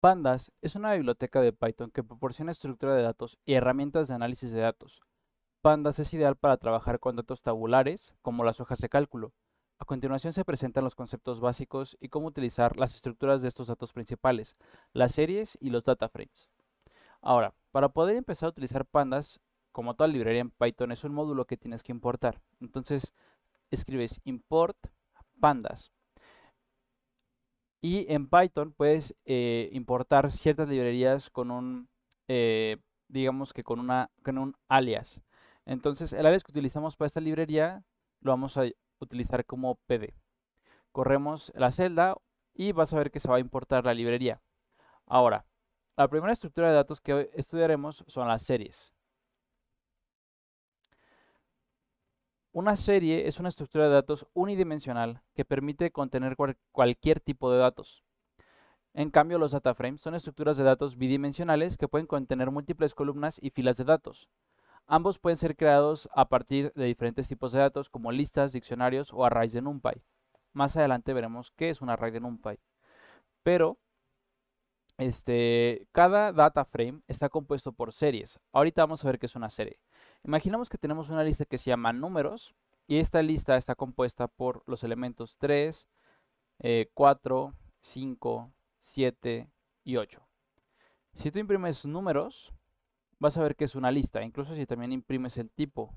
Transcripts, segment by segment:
Pandas es una biblioteca de Python que proporciona estructura de datos y herramientas de análisis de datos. Pandas es ideal para trabajar con datos tabulares, como las hojas de cálculo. A continuación se presentan los conceptos básicos y cómo utilizar las estructuras de estos datos principales, las series y los data frames. Ahora, para poder empezar a utilizar Pandas, como toda librería en Python, es un módulo que tienes que importar. Entonces, escribes import pandas y en Python puedes eh, importar ciertas librerías con un, eh, digamos que con, con un alias. Entonces el alias que utilizamos para esta librería lo vamos a utilizar como pd. Corremos la celda y vas a ver que se va a importar la librería. Ahora, la primera estructura de datos que estudiaremos son las series. Una serie es una estructura de datos unidimensional que permite contener cualquier tipo de datos. En cambio, los data frames son estructuras de datos bidimensionales que pueden contener múltiples columnas y filas de datos. Ambos pueden ser creados a partir de diferentes tipos de datos como listas, diccionarios o arrays de NumPy. Más adelante veremos qué es un array de NumPy. Pero este, cada data frame está compuesto por series. Ahorita vamos a ver qué es una serie. Imaginamos que tenemos una lista que se llama números y esta lista está compuesta por los elementos 3, 4, 5, 7 y 8. Si tú imprimes números, vas a ver que es una lista. Incluso si también imprimes el tipo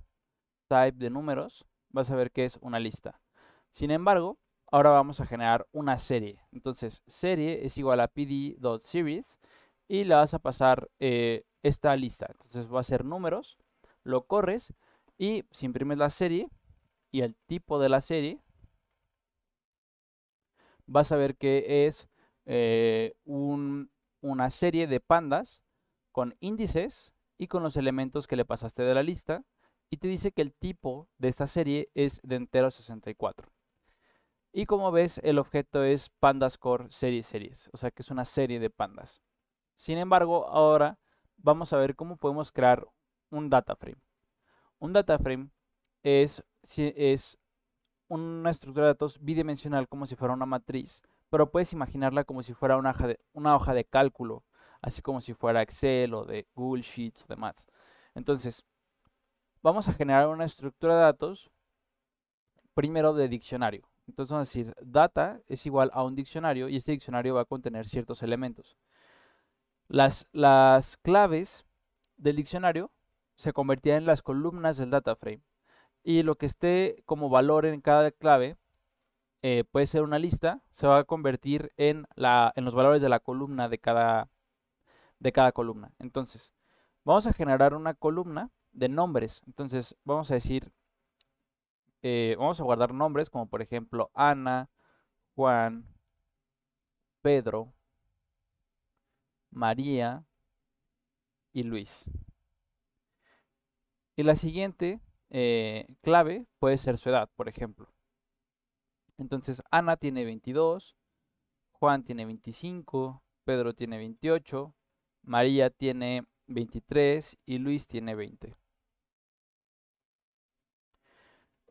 type de números, vas a ver que es una lista. Sin embargo, ahora vamos a generar una serie. Entonces, serie es igual a pd.series y le vas a pasar eh, esta lista. Entonces va a ser números, lo corres y si imprimes la serie y el tipo de la serie, vas a ver que es eh, una serie de pandas con índices y con los elementos que le pasaste de la lista y te dice que el tipo de esta serie es de entero 64. Y como ves, el objeto es pandas core series series, o sea que es una serie de pandas. Sin embargo, ahora vamos a ver cómo podemos crear un data frame. Un data frame es, es una estructura de datos bidimensional como si fuera una matriz, pero puedes imaginarla como si fuera una hoja de, una hoja de cálculo, así como si fuera Excel o de Google Sheets o demás. Entonces, vamos a generar una estructura de datos primero de diccionario. Entonces vamos a decir data es igual a un diccionario y este diccionario va a contener ciertos elementos. Las, las claves del diccionario se convertían en las columnas del data frame y lo que esté como valor en cada clave eh, puede ser una lista, se va a convertir en, la, los valores de la columna de cada, de cada columna. Entonces, vamos a generar una columna de nombres. Entonces, vamos a decir eh, vamos a guardar nombres como por ejemplo Ana, Juan, Pedro, María y Luis. Y la siguiente eh, clave puede ser su edad, por ejemplo. Entonces Ana tiene 22, Juan tiene 25, Pedro tiene 28, María tiene 23 y Luis tiene 20.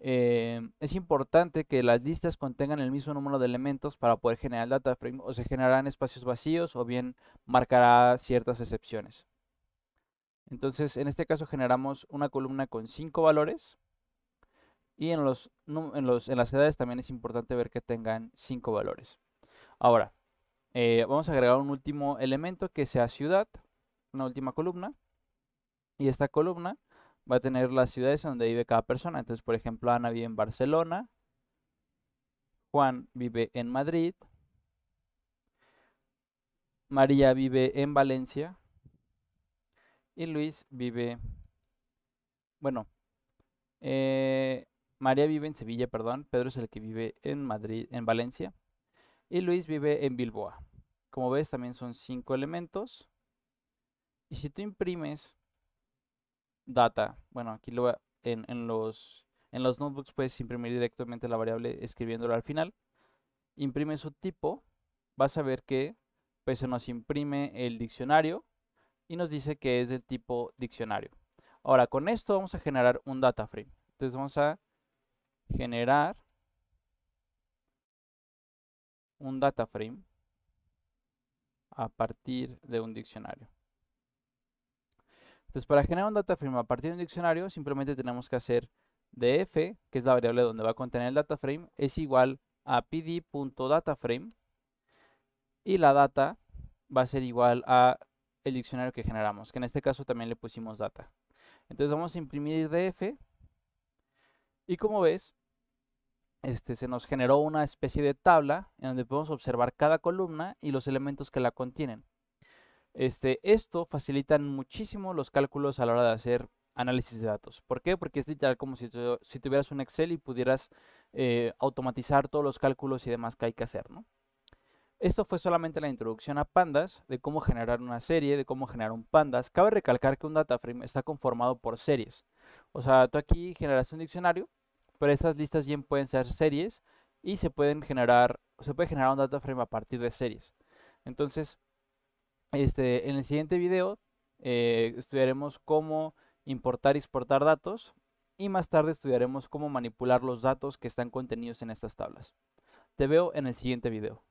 Eh, es importante que las listas contengan el mismo número de elementos para poder generar data frame o se generarán espacios vacíos o bien marcará ciertas excepciones. Entonces, en este caso generamos una columna con cinco valores y en, los, en, las edades también es importante ver que tengan cinco valores. Ahora, eh, vamos a agregar un último elemento que sea ciudad, una última columna. Y esta columna va a tener las ciudades donde vive cada persona. Entonces, por ejemplo, Ana vive en Barcelona, Juan vive en Madrid, María vive en Valencia y Luis vive, bueno, eh, María vive en Sevilla, perdón, Pedro es el que vive en Madrid, en Valencia, y Luis vive en Bilboa. Como ves, también son cinco elementos. Y si tú imprimes data. Bueno, aquí lo, en, en, los, en los notebooks puedes imprimir directamente la variable escribiéndola al final. Imprime su tipo. Vas a ver que pues, se nos imprime el diccionario y nos dice que es del tipo diccionario. Ahora, con esto vamos a generar un data frame. Entonces vamos a generar un data frame a partir de un diccionario. Entonces, para generar un data frame a partir de un diccionario, simplemente tenemos que hacer df, que es la variable donde va a contener el data frame, es igual a pd.dataframe y la data va a ser igual a el diccionario que generamos, que en este caso también le pusimos data. Entonces vamos a imprimir df y como ves, este, se nos generó una especie de tabla en donde podemos observar cada columna y los elementos que la contienen. Este, esto facilitan muchísimo los cálculos a la hora de hacer análisis de datos. ¿Por qué? Porque es literal como si, tuvieras un Excel y pudieras eh, automatizar todos los cálculos y demás que hay que hacer, Esto fue solamente la introducción a pandas, de cómo generar una serie, de cómo generar un pandas. Cabe recalcar que un dataframe está conformado por series. O sea, tú aquí generas un diccionario, pero estas listas bien pueden ser series y se pueden generar, se puede generar un frame a partir de series. Entonces, este, en el siguiente video eh, estudiaremos cómo importar y exportar datos y más tarde estudiaremos cómo manipular los datos que están contenidos en estas tablas. Te veo en el siguiente video.